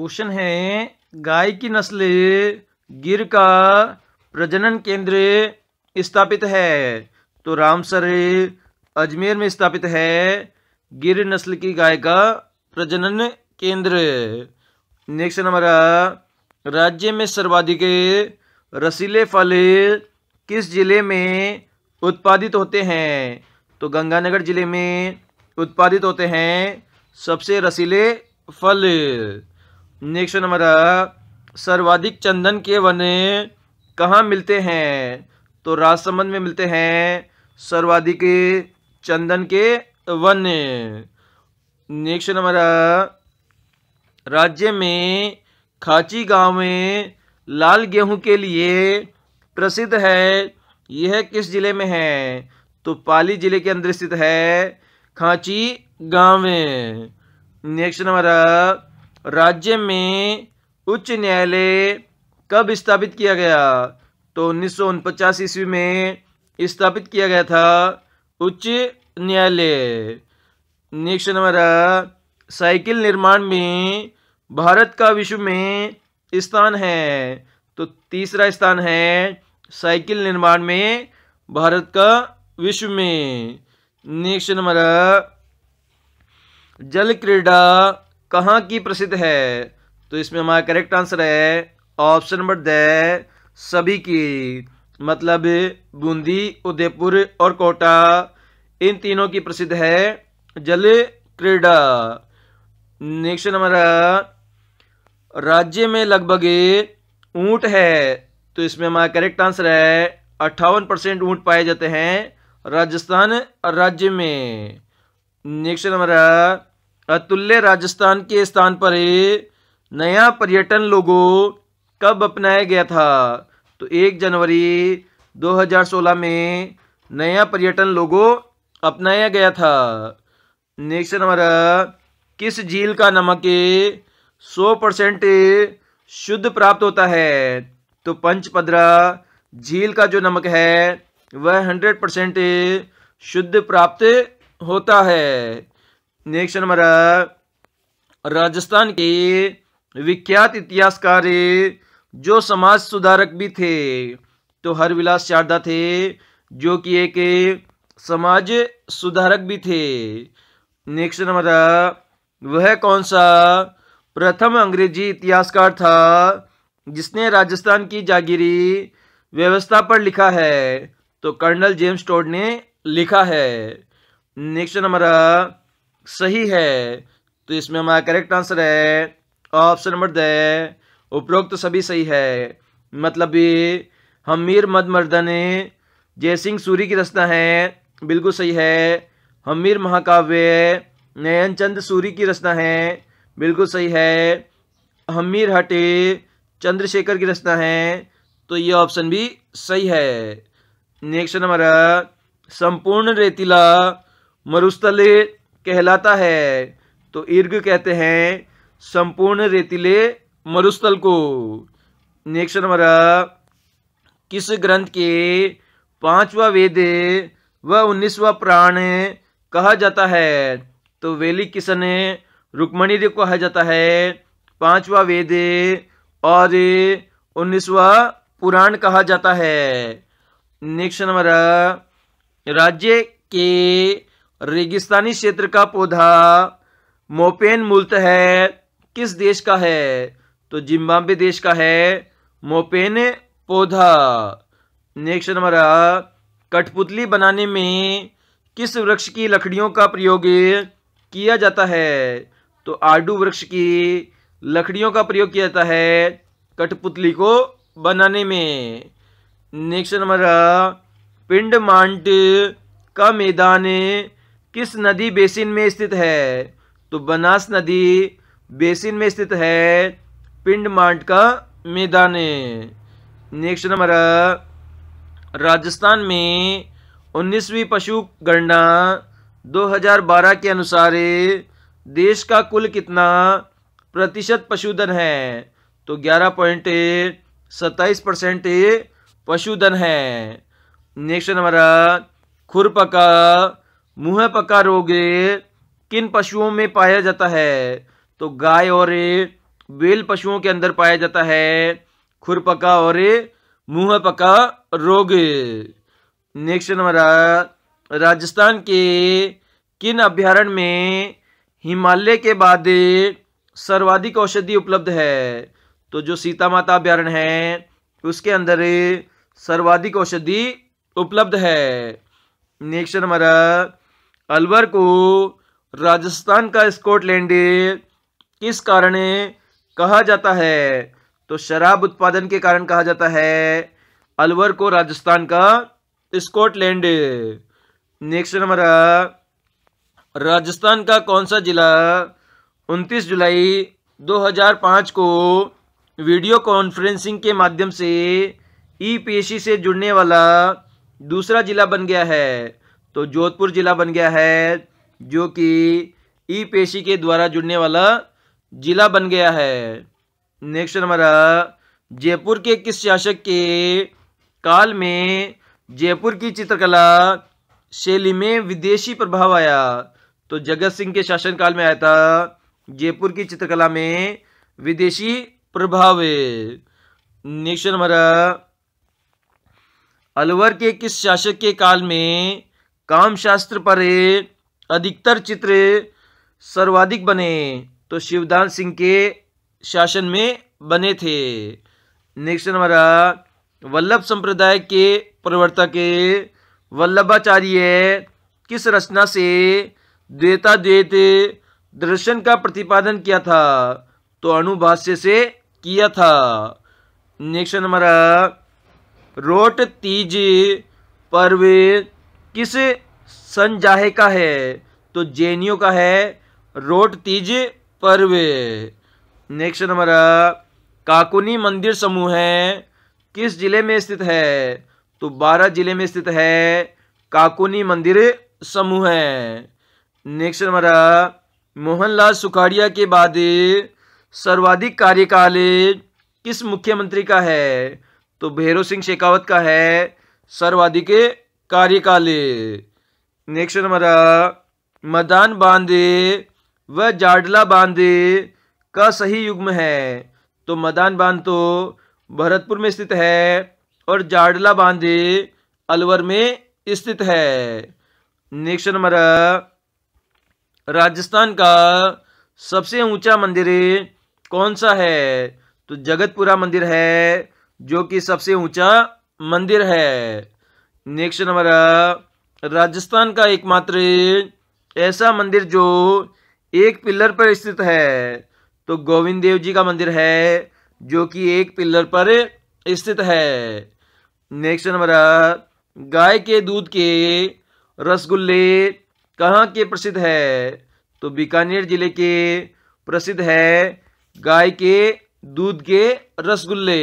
question है गाय की नस्ल गिर का प्रजनन केंद्र स्थापित है तो रामसर अजमेर में स्थापित है गिर नस्ल की गाय का प्रजनन केंद्र नेक्स्ट हमारा राज्य में सर्वाधिक रसीले फल किस जिले में उत्पादित होते हैं तो गंगानगर जिले में उत्पादित होते हैं सबसे रसीले फल नेक्स्ट नंबर सर्वाधिक चंदन के वन कहाँ मिलते हैं तो राजसमंद में मिलते हैं सर्वाधिक चंदन के वन नेक्स्ट नंबर राज्य में खाची गांव में लाल गेहूं के लिए प्रसिद्ध है यह किस जिले में है तो पाली जिले के अंदर स्थित है खांची गांव में नेक्स्ट नंबर राज्य में उच्च न्यायालय कब स्थापित किया गया तो उन्नीस ईस्वी में स्थापित किया गया था उच्च न्यायालय नेक्स्ट नंबर साइकिल निर्माण में भारत का विश्व में स्थान है तो तीसरा स्थान है साइकिल निर्माण में भारत का विश्व में नेक्स्ट नंबर जल क्रीड़ा कहाँ की प्रसिद्ध है तो इसमें हमारा करेक्ट आंसर है ऑप्शन नंबर द सभी की मतलब बूंदी उदयपुर और कोटा इन तीनों की प्रसिद्ध है जल क्रीडा नेक्स्ट हमारा राज्य में लगभग ऊंट है तो इसमें हमारा करेक्ट आंसर है अट्ठावन परसेंट ऊँट पाए जाते हैं राजस्थान राज्य में नेक्स्ट हमारा अतुल्य राजस्थान के स्थान पर है नया पर्यटन लोगो कब अपनाया गया था तो एक जनवरी 2016 में नया पर्यटन लोगो अपनाया गया था नेक्स्ट हमारा किस झील का नमक सौ परसेंट शुद्ध प्राप्त होता है तो पंचपद्रा झील का जो नमक है वह हंड्रेड परसेंट शुद्ध प्राप्त होता है नेक्स्ट नंबर है राजस्थान के विख्यात इतिहासकार जो समाज सुधारक भी थे तो हरविलास शारदा थे जो कि एक समाज सुधारक भी थे नेक्स्ट नंबर वह कौन सा प्रथम अंग्रेजी इतिहासकार था जिसने राजस्थान की जागीरी व्यवस्था पर लिखा है तो कर्नल जेम्स टोड ने लिखा है नेक्स्ट नंबर सही है तो इसमें हमारा करेक्ट आंसर है ऑप्शन नंबर द उपरोक्त सभी सही है मतलब भी हमीर मदमर्दने सिंह सूरी की रचना है बिल्कुल सही है हमीर महाकाव्य नयनचंद सूरी की रचना है बिल्कुल सही है हमीर हटे चंद्रशेखर की रचना है तो ये ऑप्शन भी सही है नेक्स्ट नंबर संपूर्ण रेतीला मरुस्थल कहलाता है तो ईर्ग कहते हैं संपूर्ण रेतीले मरुस्थल को नेक्स्ट नंबर किस ग्रंथ के पांचवा वेद व उन्नीसवा प्राण कहा जाता है तो वेली किशन रुक्मणी देव कहा जाता है पांचवा वेद और उन्नीसवा पुराण कहा जाता है नेक्स्ट नंबर राज्य के रेगिस्तानी क्षेत्र का पौधा मोपेन मूलत है किस देश का है तो जिम्बाब्वे देश का है मोपेन पौधा नेक्स्ट हमारा कठपुतली बनाने में किस वृक्ष की लकड़ियों का प्रयोग किया जाता है तो आडू वृक्ष की लकड़ियों का प्रयोग किया जाता है कठपुतली को बनाने में नेक्स्ट हमारा पिंड मांट का मैदान किस नदी बेसिन में स्थित है तो बनास नदी बेसिन में स्थित है पिंड मांड का मैदान नेक्स्ट नंबर राजस्थान में उन्नीसवीं पशु गणना 2012 के अनुसार देश का कुल कितना प्रतिशत पशुधन है तो ग्यारह पॉइंट सत्ताईस परसेंट पशुधन है नेक्स्ट नंबर खुरपका मुँह पक्का रोग किन पशुओं में पाया जाता है तो गाय और बेल पशुओं के अंदर पाया जाता है खुरपका और मुँह पका रोग नेक्स्ट नंबर राजस्थान के किन अभ्यारण्य में हिमालय के बाद सर्वाधिक औषधि उपलब्ध है तो जो सीता माता अभ्यारण्य है उसके अंदर सर्वाधिक औषधि उपलब्ध है नेक्स्ट नंबर अलवर को राजस्थान का स्कॉटलैंड किस कारण कहा जाता है तो शराब उत्पादन के कारण कहा जाता है अलवर को राजस्थान का स्कॉटलैंड नेक्स्ट नंबर राजस्थान का कौन सा जिला 29 जुलाई 2005 को वीडियो कॉन्फ्रेंसिंग के माध्यम से ई पी से जुड़ने वाला दूसरा जिला बन गया है तो जोधपुर जिला बन गया है जो कि ई पेशी के द्वारा जुड़ने वाला जिला बन गया है नेक्स्ट हमारा जयपुर के किस शासक के काल में जयपुर की चित्रकला शैली में विदेशी प्रभाव आया तो जगत सिंह के शासनकाल में आया था जयपुर की चित्रकला में विदेशी प्रभाव नेक्स्ट हमारा अलवर के किस शासक के काल में काम शास्त्र पर अधिकतर चित्र सर्वाधिक बने तो शिवदान सिंह के शासन में बने थे नेक्स्ट हमारा वल्लभ संप्रदाय के प्रवर्तक वल्लभाचार्य किस रचना से द्वैताद्वैत दर्शन का प्रतिपादन किया था तो अणुभाष्य से किया था नेक्स्ट हमारा रोट तीज पर्व किस संजाहे का है तो जेनियो का है रोट तीज पर्व नेक्स्ट नंबर काकुनी मंदिर समूह है किस जिले में स्थित है तो बारह जिले में स्थित है काकुनी मंदिर समूह है नेक्स्ट नंबर मोहनलाल सुखाड़िया के बाद सर्वाधिक कार्यकाल किस मुख्यमंत्री का है तो भैरव सिंह शेखावत का है सर्वाधिक कार्यकाले नेक्स्ट नंबर मदान बांधे व जाडला बांधे का सही युग्म है तो मदान बांध तो भरतपुर में स्थित है और जाडला बांधे अलवर में स्थित है नेक्स्ट नंबर राजस्थान का सबसे ऊंचा मंदिर कौन सा है तो जगतपुरा मंदिर है जो कि सबसे ऊंचा मंदिर है नेक्स्ट हमारा राजस्थान का एकमात्र ऐसा मंदिर जो एक पिलर पर स्थित है तो गोविंद देव जी का मंदिर है जो कि एक पिलर पर स्थित है नेक्स्ट हमारा गाय के दूध के रसगुल्ले कहाँ के प्रसिद्ध है तो बीकानेर जिले के प्रसिद्ध है गाय के दूध के रसगुल्ले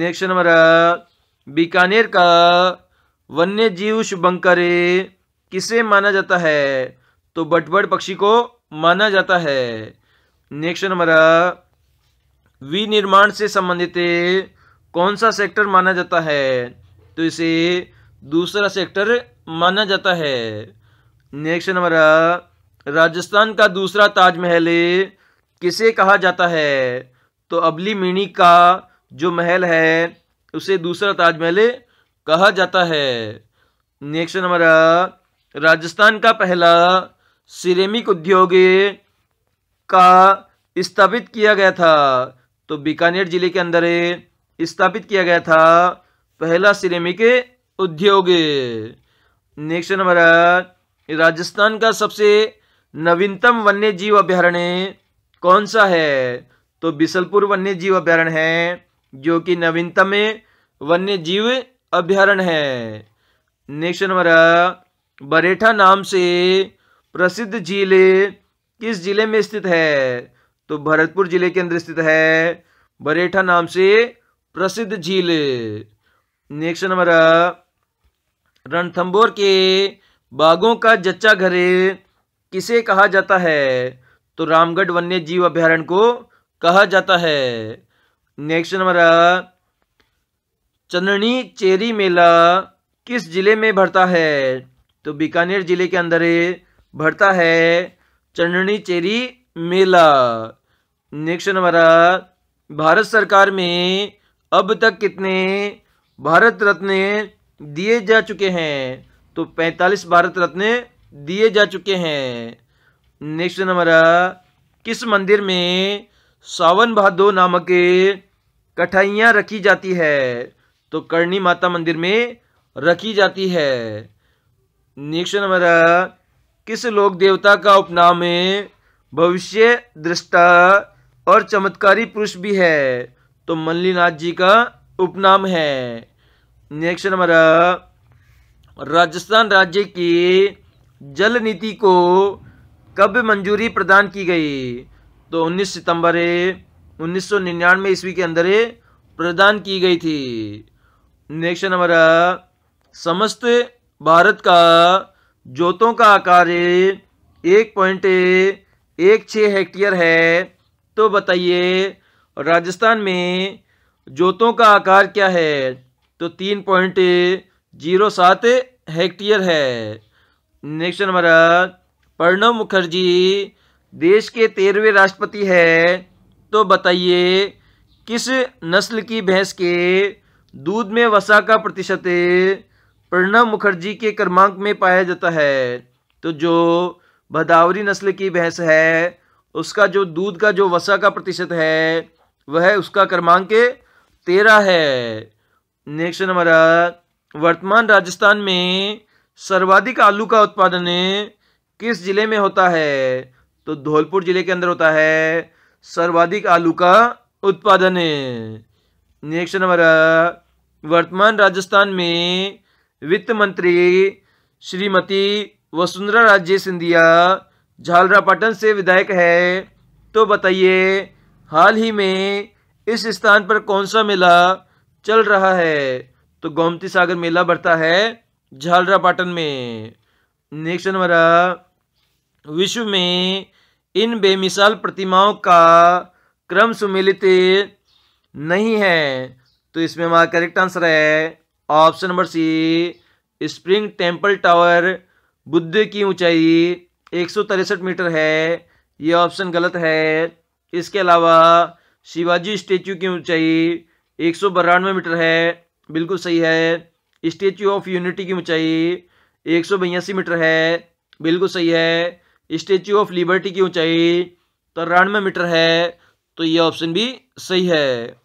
नेक्स्ट हमारा बीकानेर का वन्य जीव शुभंकर किसे माना जाता है तो बटबड़ पक्षी को माना जाता है नेक्स्ट नंबर विनिर्माण से संबंधित कौन सा सेक्टर माना जाता है तो इसे दूसरा सेक्टर माना जाता है नेक्स्ट नंबर राजस्थान का दूसरा ताजमहल किसे कहा जाता है तो अबली मिनी का जो महल है उसे दूसरा ताजमहल कहा जाता है नेक्स्ट हमारा राजस्थान का पहला सिरेमिक उद्योग का स्थापित किया गया था तो बीकानेर जिले के अंदर स्थापित किया गया था पहला सिरेमिक उद्योग नेक्स्ट हमारा राजस्थान का सबसे नवीनतम वन्य जीव अभ्यारण्य कौन सा है तो बिसलपुर वन्य जीव अभ्यारण्य है जो कि नवीनतम वन्य जीव अभ्यारण है नेक्स्ट नंबर बरेठा नाम से प्रसिद्ध झील किस जिले में स्थित है तो भरतपुर जिले के अंदर स्थित है बरेठा नाम से प्रसिद्ध झील नेक्स्ट नंबर रणथंबोर के बाघों का जच्चा घर किसे कहा जाता है तो रामगढ़ वन्य जीव अभ्यारण्य को कहा जाता है नेक्स्ट नंबर चंदनी चेरी मेला किस जिले में भरता है तो बीकानेर जिले के अंदर भरता है चंदनी चेरी मेला नेक्स्ट नंबर भारत सरकार में अब तक कितने भारत रत्न दिए जा चुके हैं तो 45 भारत रत्न दिए जा चुके हैं नेक्स्ट नंबर किस मंदिर में सावन भादो नामक कठाइयाँ रखी जाती है तो करणी माता मंदिर में रखी जाती है नेक्स्ट नंबर किस लोक देवता का उपनाम भविष्य दृष्टा और चमत्कारी पुरुष भी है तो मल्लीनाथ जी का उपनाम है नेक्स्ट नंबर राजस्थान राज्य की जल नीति को कब मंजूरी प्रदान की गई तो 19 सितंबर है 1999 ईस्वी के अंदर प्रदान की गई थी नेक्स्ट हमारा समस्त भारत का जोतों का आकार एक पॉइंट एक छ हेक्टेयर है तो बताइए राजस्थान में जोतों का आकार क्या है तो तीन पॉइंट जीरो सात हेक्टेयर है नेक्स्ट हमारा प्रणब मुखर्जी देश के तेरहवें राष्ट्रपति है तो बताइए किस नस्ल की भैंस के दूध में वसा का प्रतिशत प्रणब मुखर्जी के क्रमांक में पाया जाता है तो जो भदावरी नस्ल की भैंस है उसका जो दूध का जो वसा का प्रतिशत है वह उसका क्रमांक तेरह है नेक्स्ट हमारा वर्तमान राजस्थान में सर्वाधिक आलू का उत्पादन किस जिले में होता है तो धौलपुर जिले के अंदर होता है सर्वाधिक आलू का उत्पादन नेक्स्ट नंबर वर्तमान राजस्थान में वित्त मंत्री श्रीमती वसुंधरा राजे सिंधिया झालरापाटन से विधायक है तो बताइए हाल ही में इस स्थान पर कौन सा मेला चल रहा है तो गोमती सागर मेला बढ़ता है झालरापाटन में नेक्स्ट नंबर विश्व में इन बेमिसाल प्रतिमाओं का क्रम सुमिलित नहीं है तो इसमें हमारा करेक्ट आंसर है option number C Spring Temple tower Buddha की ऊंचाई एक मीटर है ये ऑप्शन गलत है इसके अलावा शिवाजी स्टेचू की ऊंचाई एक मीटर है बिल्कुल सही है स्टेचू ऑफ यूनिटी की ऊंचाई एक मीटर है बिल्कुल सही है स्टेच्यू ऑफ लिबर्टी की ऊंचाई तिरानवे मीटर है तो ये ऑप्शन भी सही है